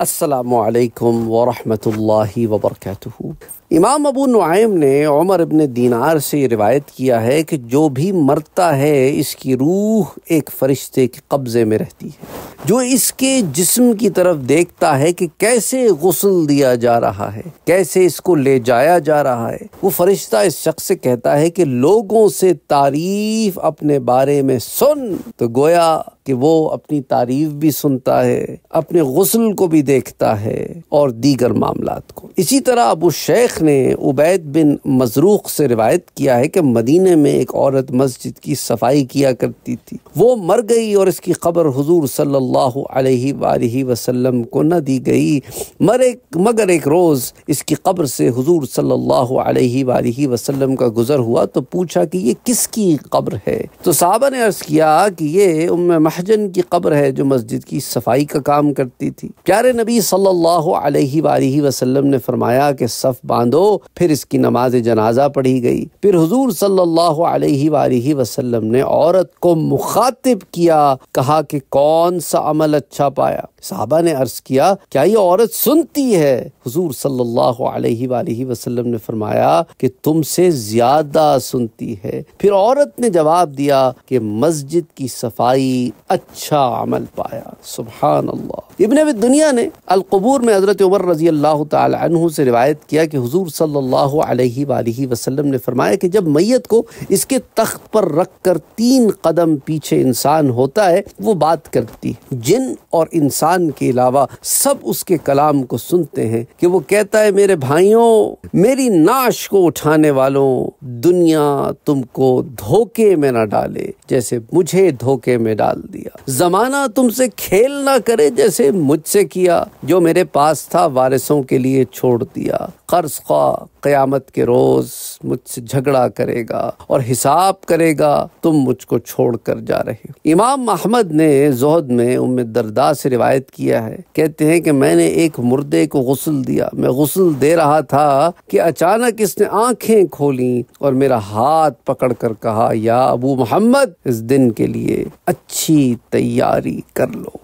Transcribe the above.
असलकम वरहमल वबरक इमाम अबू नुआम ने उमर इबन दीनार से रिवायत किया है कि जो भी मरता है इसकी रूह एक फ़रिश्ते के कब्ज़े में रहती है जो इसके जिस्म की तरफ देखता है कि कैसे गसल दिया जा रहा है कैसे इसको ले जाया जा रहा है वो फरिश्ता इस शख्स से कहता है कि लोगों से तारीफ अपने बारे में सुन तो गोया कि वो अपनी तारीफ भी सुनता है अपने गसल को भी देखता है और दीगर मामला को इसी तरह अबू शेख ने उबैद बिन मजरूख से रिवायत किया है कि मदीने में एक औरत मस्जिद की सफाई किया करती थी वो मर गई और इसकी खबर हजूर सल्ला सल्लल्लाहु अलैहि वसल्लम को न दी गई मर एक मगर एक रोज़ इसकी कब्र से हुजूर सल्लल्लाहु अलैहि वसल्लम का गुज़र हुआ तो पूछा कि ये किसकी कब्र है तो साहबा ने अर्ज़ किया कि ये उम महजन की कब्र है जो मस्जिद की सफाई का काम करती थी प्यारे नबी सल्लल्लाहु अलैहि वसल्लम ने फरमाया कि सफ़ बांधो फिर इसकी नमाज जनाजा पढ़ी गई फिर हुजूर सल्लल्लाहु अलैहि वसल्लम ने औरत को मुखातिब किया कहा कि कौन सा अमल अच्छा पाया साहबा ने अर्ज किया क्या ये औरत सुनती है हुजूर सल्लल्लाहु अलैहि वसल्लम ने फरमाया कि तुमसे ज्यादा सुनती है फिर औरत ने जवाब दिया कि मस्जिद की सफाई अच्छा अमल पाया सुबह अल्लाह इबन अब दुनिया ने अलकबूर में हज़रत उमर रज़ी अल्लाह तु से रिवायत किया कि हजूर सल्ला वसलम ने फरमाया कि जब मैत को इसके तख्त पर रख कर तीन कदम पीछे इंसान होता है वो बात करती जिन और इंसान के अलावा सब उसके कलाम को सुनते हैं कि वो कहता है मेरे भाइयों मेरी नाश को उठाने वालों दुनिया तुमको धोखे में ना डाले जैसे मुझे धोखे में डाल दिया जमाना तुमसे खेल ना करे जैसे से मुझसे किया जो मेरे पास था वारिसों के लिए छोड़ दिया कर्ज ख्वा क्यामत के रोज़ मुझसे झगड़ा करेगा और हिसाब करेगा तुम मुझको छोड़ कर जा रहे हो इमाम महमद ने जोहद में उम्म दरदा से रिवायत किया है कहते हैं कि मैंने एक मुर्दे को गसल दिया मैं गसल दे रहा था कि अचानक इसने आंखें खोली और मेरा हाथ पकड़ कर कहा या अबू मोहम्मद इस दिन के लिए अच्छी तैयारी कर लो